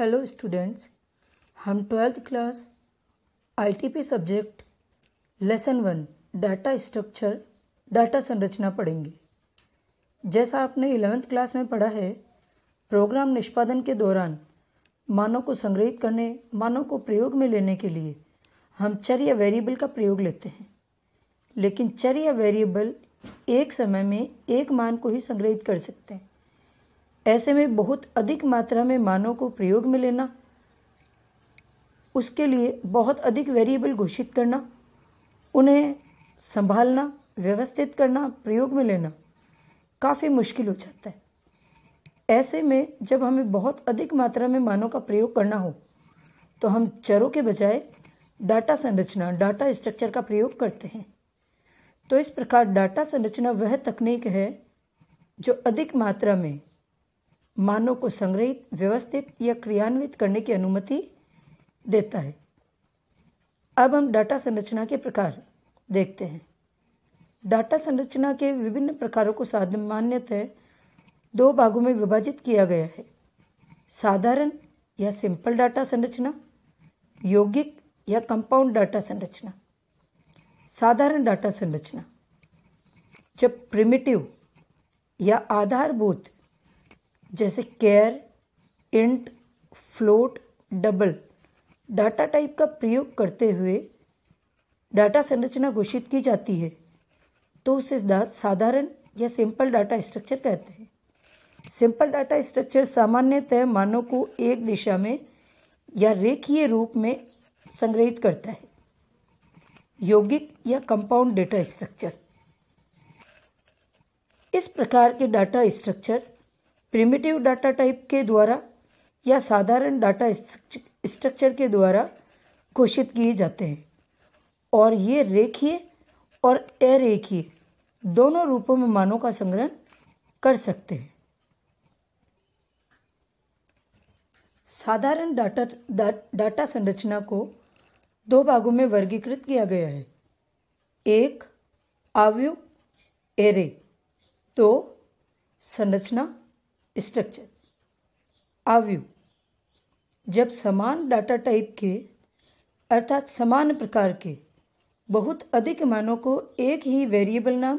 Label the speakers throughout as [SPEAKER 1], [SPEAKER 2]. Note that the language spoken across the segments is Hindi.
[SPEAKER 1] हेलो स्टूडेंट्स हम twelfth class ITP subject lesson one data structure data संरचना पढ़ेंगे जैसा आपने इलेवेंथ क्लास में पढ़ा है प्रोग्राम निष्पादन के दौरान मानों को संग्रहित करने मानों को प्रयोग में लेने के लिए हम चर या वेरिएबल का प्रयोग लेते हैं लेकिन चर या वेरिएबल एक समय में एक मान को ही संग्रहित कर सकते हैं ऐसे में बहुत अधिक मात्रा में मानव को प्रयोग में लेना उसके लिए बहुत अधिक वेरिएबल घोषित करना उन्हें संभालना व्यवस्थित करना प्रयोग में लेना काफ़ी मुश्किल हो जाता है ऐसे में जब हमें बहुत अधिक मात्रा में मानव का प्रयोग करना हो तो हम चरों के बजाय डाटा संरचना डाटा स्ट्रक्चर का प्रयोग करते हैं तो इस प्रकार डाटा संरचना वह तकनीक है जो अधिक मात्रा में मानव को संग्रहित व्यवस्थित या क्रियान्वित करने की अनुमति देता है अब हम डाटा संरचना के प्रकार देखते हैं डाटा संरचना के विभिन्न प्रकारों को सामान्यतः दो भागों में विभाजित किया गया है साधारण या सिंपल डाटा संरचना यौगिक या कंपाउंड डाटा संरचना साधारण डाटा संरचना जब प्रिमिटिव या आधारभूत जैसे char int float double data type का प्रयोग करते हुए डाटा संरचना घोषित की जाती है तो उसे साधारण या सिंपल डाटा स्ट्रक्चर कहते हैं सिंपल डाटा स्ट्रक्चर सामान्यतः मानों को एक दिशा में या रेखीय रूप में संग्रहित करता है यौगिक या कंपाउंड डेटा स्ट्रक्चर इस प्रकार के data structure primitive data type के द्वारा या साधारण डाटा स्ट्रक्चर के द्वारा घोषित किए जाते हैं और ये रेखीय और अरेखीय दोनों रूपों में मानों का संग्रहण कर सकते हैं साधारण डाटा दा, डाटा संरचना को दो भागों में वर्गीकृत किया गया है एक आवयु एरे दो तो संरचना स्ट्रक्चर आव्यू जब समान डाटा टाइप के अर्थात समान प्रकार के बहुत अधिक मानों को एक ही वेरिएबल नाम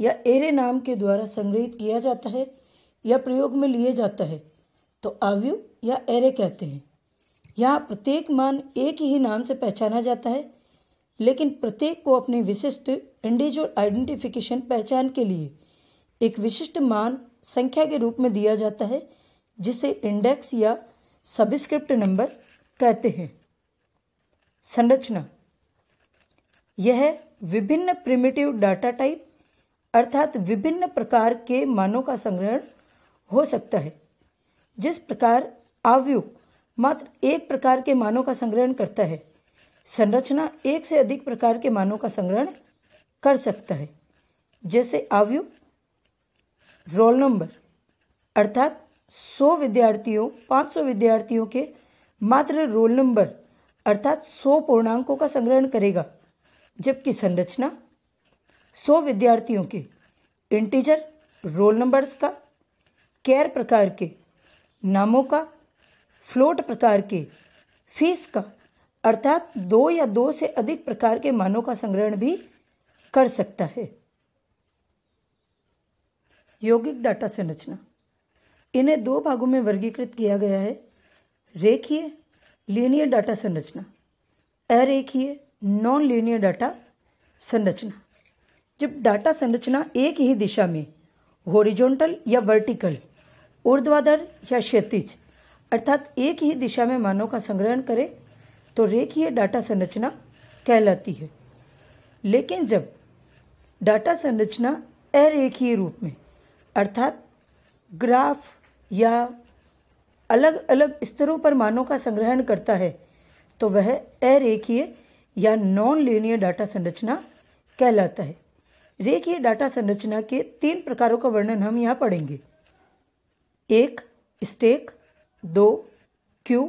[SPEAKER 1] या एरे नाम के द्वारा संग्रहित किया जाता है या प्रयोग में लिए जाता है तो आवयु या एरे कहते हैं यहाँ प्रत्येक मान एक ही नाम से पहचाना जाता है लेकिन प्रत्येक को अपने विशिष्ट इंडिविजुअल आइडेंटिफिकेशन पहचान के लिए एक विशिष्ट मान संख्या के रूप में दिया जाता है जिसे इंडेक्स या सबस्क्रिप्ट नंबर कहते हैं संरचना यह विभिन्न प्रिमिटिव डाटा टाइप अर्थात विभिन्न प्रकार के मानों का संग्रहण हो सकता है जिस प्रकार आवयुक्त मात्र एक प्रकार के मानों का संग्रहण करता है संरचना एक से अधिक प्रकार के मानों का संग्रहण कर सकता है जैसे आवयुक्त रोल नंबर अर्थात 100 विद्यार्थियों 500 विद्यार्थियों के मात्र रोल नंबर अर्थात 100 पूर्णांकों का संग्रहण करेगा जबकि संरचना 100 विद्यार्थियों के इंटीजर रोल नंबर्स का कैर प्रकार के नामों का फ्लोट प्रकार के फीस का अर्थात दो या दो से अधिक प्रकार के मानों का संग्रहण भी कर सकता है यौगिक डाटा संरचना इन्हें दो भागों में वर्गीकृत किया गया है रेखीय लीनियर डाटा संरचना अरेखीय नॉन लीनियर डाटा संरचना जब डाटा संरचना एक ही दिशा में होरिजोनटल या वर्टिकल ऊर्ध्वाधर या क्षेत्रिज अर्थात एक ही दिशा में मानों का संग्रहण करे तो रेखीय डाटा संरचना कहलाती है लेकिन जब डाटा संरचना अरेखीय रूप में अर्थात ग्राफ या अलग अलग स्तरों पर मानों का संग्रहण करता है तो वह अरेखीय या नॉन लीनियर डाटा संरचना कहलाता है रेखीय डाटा संरचना के तीन प्रकारों का वर्णन हम यहाँ पढ़ेंगे एक स्टेक दो क्यू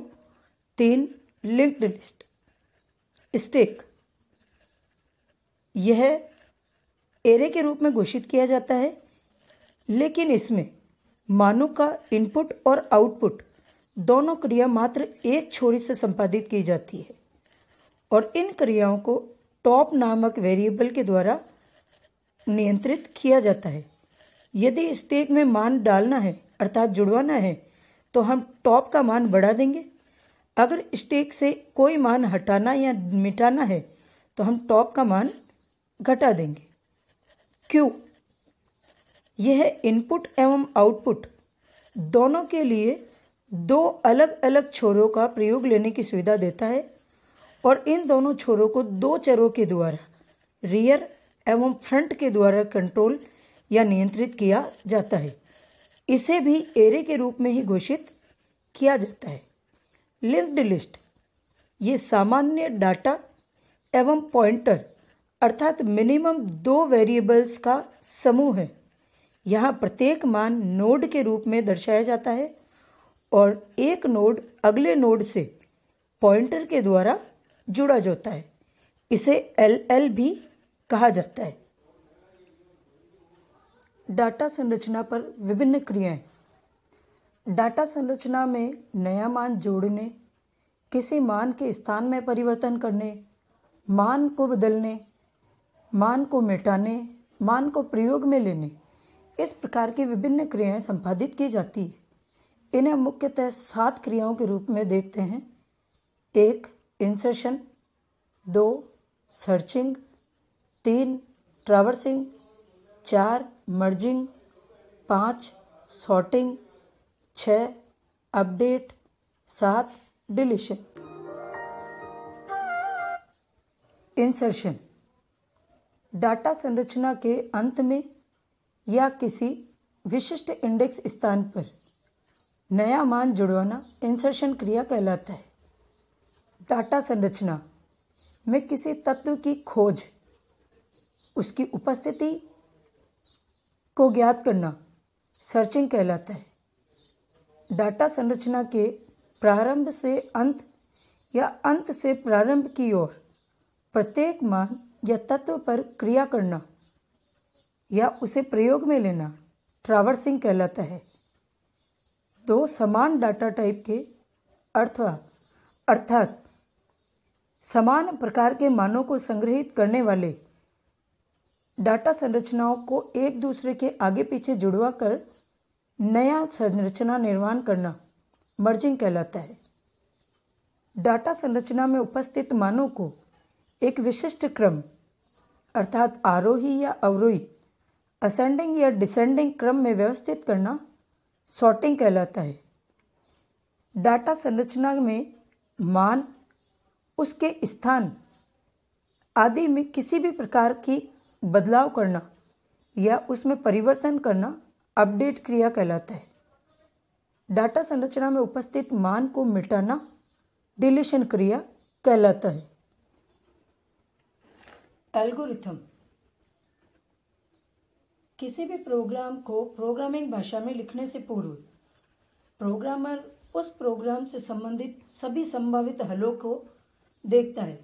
[SPEAKER 1] तीन लिंक्ड लिस्ट स्टेक यह एरे के रूप में घोषित किया जाता है लेकिन इसमें मानव का इनपुट और आउटपुट दोनों क्रिया मात्र एक छोड़ी से संपादित की जाती है और इन क्रियाओं को टॉप नामक वेरिएबल के द्वारा नियंत्रित किया जाता है यदि स्टेक में मान डालना है अर्थात जुड़वाना है तो हम टॉप का मान बढ़ा देंगे अगर स्टेक से कोई मान हटाना या मिटाना है तो हम टॉप का मान घटा देंगे क्यों यह इनपुट एवं आउटपुट दोनों के लिए दो अलग अलग छोरों का प्रयोग लेने की सुविधा देता है और इन दोनों छोरों को दो चरों के द्वारा रियर एवं फ्रंट के द्वारा कंट्रोल या नियंत्रित किया जाता है इसे भी एरे के रूप में ही घोषित किया जाता है लिंक्ड लिस्ट ये सामान्य डाटा एवं पॉइंटर अर्थात मिनिमम दो वेरिएबल्स का समूह है यहाँ प्रत्येक मान नोड के रूप में दर्शाया जाता है और एक नोड अगले नोड से पॉइंटर के द्वारा जुड़ा जाता है इसे एल एल भी कहा जाता है डाटा संरचना पर विभिन्न क्रियाएं डाटा संरचना में नया मान जोड़ने किसी मान के स्थान में परिवर्तन करने मान को बदलने मान को मिटाने मान को प्रयोग में लेने इस प्रकार की विभिन्न क्रियाएं संपादित की जाती है इन्हें मुख्यतः सात क्रियाओं के रूप में देखते हैं एक इंसर्शन दो सर्चिंग तीन ट्रावर्सिंग चार मर्जिंग पाँच सॉर्टिंग छ अपडेट सात डिलीशन इंसर्शन डाटा संरचना के अंत में या किसी विशिष्ट इंडेक्स स्थान पर नया मान जुड़वाना इंसर्शन क्रिया कहलाता है डाटा संरचना में किसी तत्व की खोज उसकी उपस्थिति को ज्ञात करना सर्चिंग कहलाता है डाटा संरचना के प्रारंभ से अंत या अंत से प्रारंभ की ओर प्रत्येक मान या तत्व पर क्रिया करना या उसे प्रयोग में लेना ट्रावर्सिंग कहलाता है दो समान डाटा टाइप के अर्थवा अर्थात समान प्रकार के मानों को संग्रहित करने वाले डाटा संरचनाओं को एक दूसरे के आगे पीछे जुड़वा कर नया संरचना निर्माण करना मर्जिंग कहलाता है डाटा संरचना में उपस्थित मानों को एक विशिष्ट क्रम अर्थात आरोही या अवरोही असेंडिंग या डिसेंडिंग क्रम में व्यवस्थित करना सॉर्टिंग कहलाता है डाटा संरचना में मान उसके स्थान आदि में किसी भी प्रकार की बदलाव करना या उसमें परिवर्तन करना अपडेट क्रिया कहलाता है डाटा संरचना में उपस्थित मान को मिटाना डिलीशन क्रिया कहलाता है एल्गोरिथम किसी भी प्रोग्राम को प्रोग्रामिंग भाषा में लिखने से पूर्व प्रोग्रामर उस प्रोग्राम से संबंधित सभी संभावित हलों को देखता है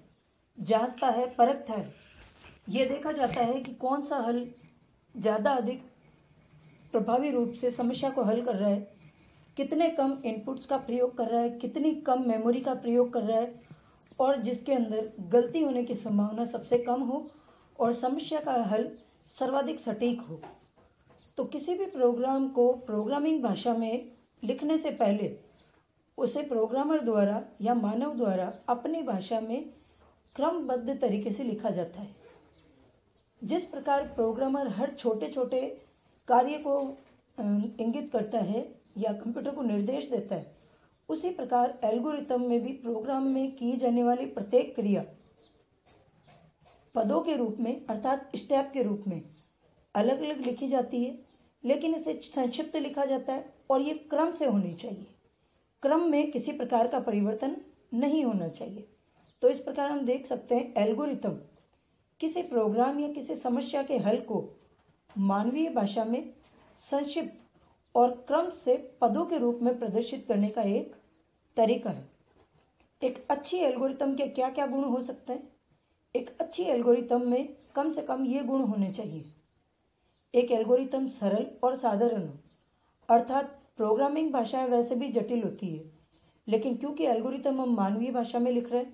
[SPEAKER 1] जांचता है परखता है ये देखा जाता है कि कौन सा हल ज़्यादा अधिक प्रभावी रूप से समस्या को हल कर रहा है कितने कम इनपुट्स का प्रयोग कर रहा है कितनी कम मेमोरी का प्रयोग कर रहा है और जिसके अंदर गलती होने की संभावना सबसे कम हो और समस्या का हल सर्वाधिक सटीक हो तो किसी भी प्रोग्राम को प्रोग्रामिंग भाषा में लिखने से पहले उसे प्रोग्रामर द्वारा या मानव द्वारा अपनी भाषा में क्रमबद्ध तरीके से लिखा जाता है जिस प्रकार प्रोग्रामर हर छोटे छोटे कार्य को इंगित करता है या कंप्यूटर को निर्देश देता है उसी प्रकार एल्गोरिथम में भी प्रोग्राम में की जाने वाली प्रत्येक क्रिया पदों के रूप में अर्थात स्टेप के रूप में अलग अलग लिखी जाती है लेकिन इसे संक्षिप्त लिखा जाता है और ये क्रम से होनी चाहिए क्रम में किसी प्रकार का परिवर्तन नहीं होना चाहिए तो इस प्रकार हम देख सकते हैं एल्गोरिथम किसी प्रोग्राम या किसी समस्या के हल को मानवीय भाषा में संक्षिप्त और क्रम से पदों के रूप में प्रदर्शित करने का एक तरीका है एक अच्छी एल्गोरिथम के क्या क्या गुण हो सकते हैं एक अच्छी एल्गोरिथम में कम से कम ये गुण होने चाहिए एक एल्गोरिथम सरल और साधारण हो अर्थात प्रोग्रामिंग भाषाएं वैसे भी जटिल होती है लेकिन क्योंकि एल्गोरिथम हम मानवीय भाषा में लिख रहे हैं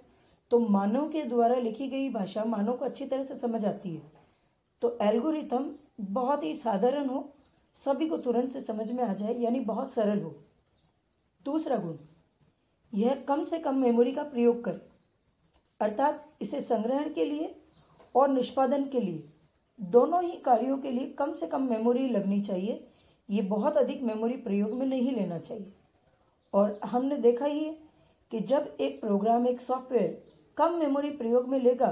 [SPEAKER 1] तो मानव के द्वारा लिखी गई भाषा मानव को अच्छी तरह से समझ आती है तो एल्गोरिथम बहुत ही साधारण हो सभी को तुरंत से समझ में आ जाए यानी बहुत सरल हो दूसरा गुण यह कम से कम मेमोरी का प्रयोग करें अर्थात इसे संग्रहण के लिए और निष्पादन के लिए दोनों ही कार्यों के लिए कम से कम मेमोरी लगनी चाहिए ये बहुत अधिक मेमोरी प्रयोग में नहीं लेना चाहिए और हमने देखा ही है कि जब एक प्रोग्राम एक सॉफ्टवेयर कम मेमोरी प्रयोग में लेगा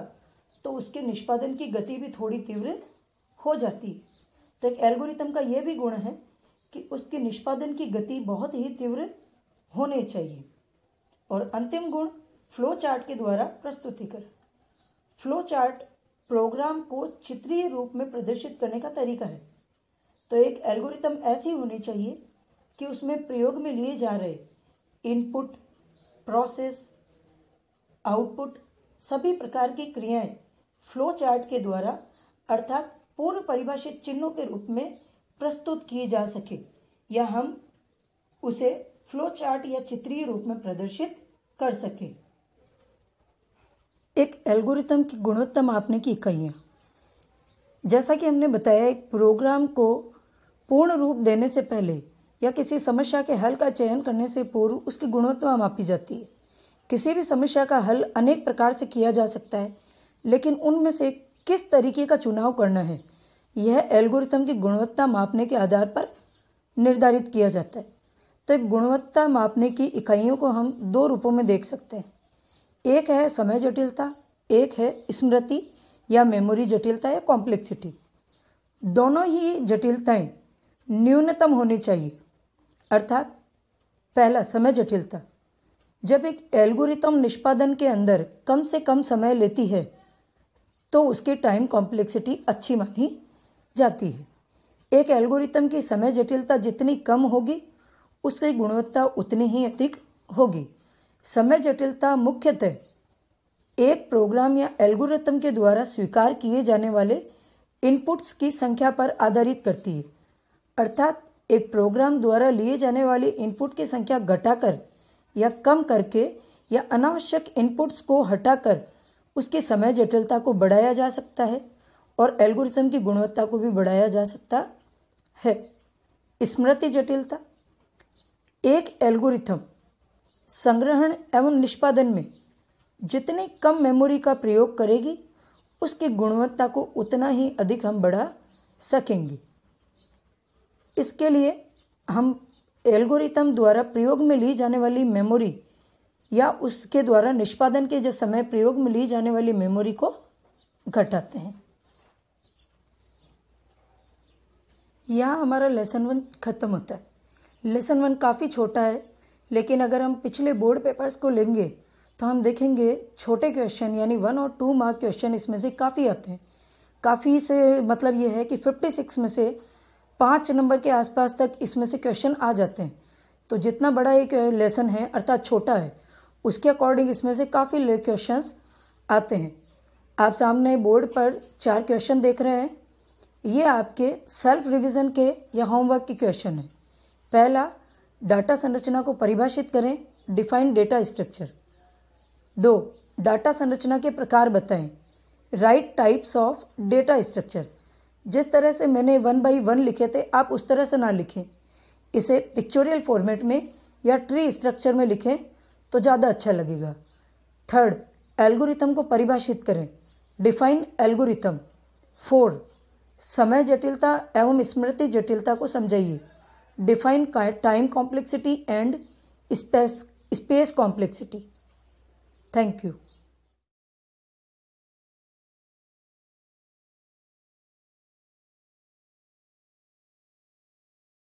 [SPEAKER 1] तो उसके निष्पादन की गति भी थोड़ी तीव्र हो जाती है तो एक एल्गोरिथम का यह भी गुण है कि उसके निष्पादन की गति बहुत ही तीव्र होने चाहिए और अंतिम गुण फ्लो चार्ट के द्वारा प्रस्तुतिकरण फ्लो चार्ट प्रोग्राम को चित्रीय रूप में प्रदर्शित करने का तरीका है तो एक एल्गोरिथम ऐसी होनी चाहिए कि उसमें प्रयोग में लिए जा रहे इनपुट प्रोसेस आउटपुट सभी प्रकार की क्रियाएं फ्लो चार्ट के द्वारा अर्थात पूर्व परिभाषित चिन्हों के रूप में प्रस्तुत किए जा सके या हम उसे फ्लो चार्ट या चित्रीय रूप में प्रदर्शित कर सकें एक एल्गोरिथम की गुणवत्ता मापने की इकाइयाँ जैसा कि हमने बताया एक प्रोग्राम को पूर्ण रूप देने से पहले या किसी समस्या के हल का चयन करने से पूर्व उसकी गुणवत्ता मापी जाती है किसी भी समस्या का हल अनेक प्रकार से किया जा सकता है लेकिन उनमें से किस तरीके का चुनाव करना है यह एल्गोरिथम की गुणवत्ता मापने के आधार पर निर्धारित किया जाता है तो एक गुणवत्ता मापने की इकाइयों को हम दो रूपों में देख सकते हैं एक है समय जटिलता एक है स्मृति या मेमोरी जटिलता या कॉम्प्लेक्सिटी दोनों ही जटिलताएं न्यूनतम होनी चाहिए अर्थात पहला समय जटिलता जब एक एल्गोरिथम निष्पादन के अंदर कम से कम समय लेती है तो उसकी टाइम कॉम्प्लेक्सिटी अच्छी मानी जाती है एक एल्गोरिथम की समय जटिलता जितनी कम होगी उसकी गुणवत्ता उतनी ही अधिक होगी समय जटिलता मुख्यतः एक प्रोग्राम या एल्गोरिथम के द्वारा स्वीकार किए जाने वाले इनपुट्स की संख्या पर आधारित करती है अर्थात एक प्रोग्राम द्वारा लिए जाने वाले इनपुट की संख्या घटाकर या कम करके या अनावश्यक इनपुट्स को हटाकर उसकी समय जटिलता को बढ़ाया जा सकता है और एल्गोरिथम की गुणवत्ता को भी बढ़ाया जा सकता है स्मृति जटिलता एक एल्गोरिथम संग्रहण एवं निष्पादन में जितने कम मेमोरी का प्रयोग करेगी उसकी गुणवत्ता को उतना ही अधिक हम बढ़ा सकेंगे इसके लिए हम एल्गोरिथम द्वारा प्रयोग में ली जाने वाली मेमोरी या उसके द्वारा निष्पादन के जो समय प्रयोग में ली जाने वाली मेमोरी को घटाते हैं यह हमारा लेसन वन ख़त्म होता है लेसन वन काफ़ी छोटा है लेकिन अगर हम पिछले बोर्ड पेपर्स को लेंगे तो हम देखेंगे छोटे क्वेश्चन यानी वन और टू मार्क क्वेश्चन इसमें से काफ़ी आते हैं काफ़ी से मतलब ये है कि फिफ्टी सिक्स में से पाँच नंबर के आसपास तक इसमें से क्वेश्चन आ जाते हैं तो जितना बड़ा एक लेसन है अर्थात छोटा है उसके अकॉर्डिंग इसमें से काफ़ी क्वेश्चंस आते हैं आप सामने बोर्ड पर चार क्वेश्चन देख रहे हैं ये आपके सेल्फ रिवीजन के या होमवर्क के क्वेश्चन हैं पहला डाटा संरचना को परिभाषित करें डिफाइंड डेटा स्ट्रक्चर दो डाटा संरचना के प्रकार बताएं right types of data structure जिस तरह से मैंने वन बाई वन लिखे थे आप उस तरह से ना लिखें इसे पिक्चोरियल फॉर्मेट में या ट्री स्ट्रक्चर में लिखें तो ज़्यादा अच्छा लगेगा थर्ड एल्गोरिथम को परिभाषित करें डिफाइन एल्गोरिथम फोर समय जटिलता एवं स्मृति जटिलता को समझाइए define time complexity and space, space complexity. Thank you.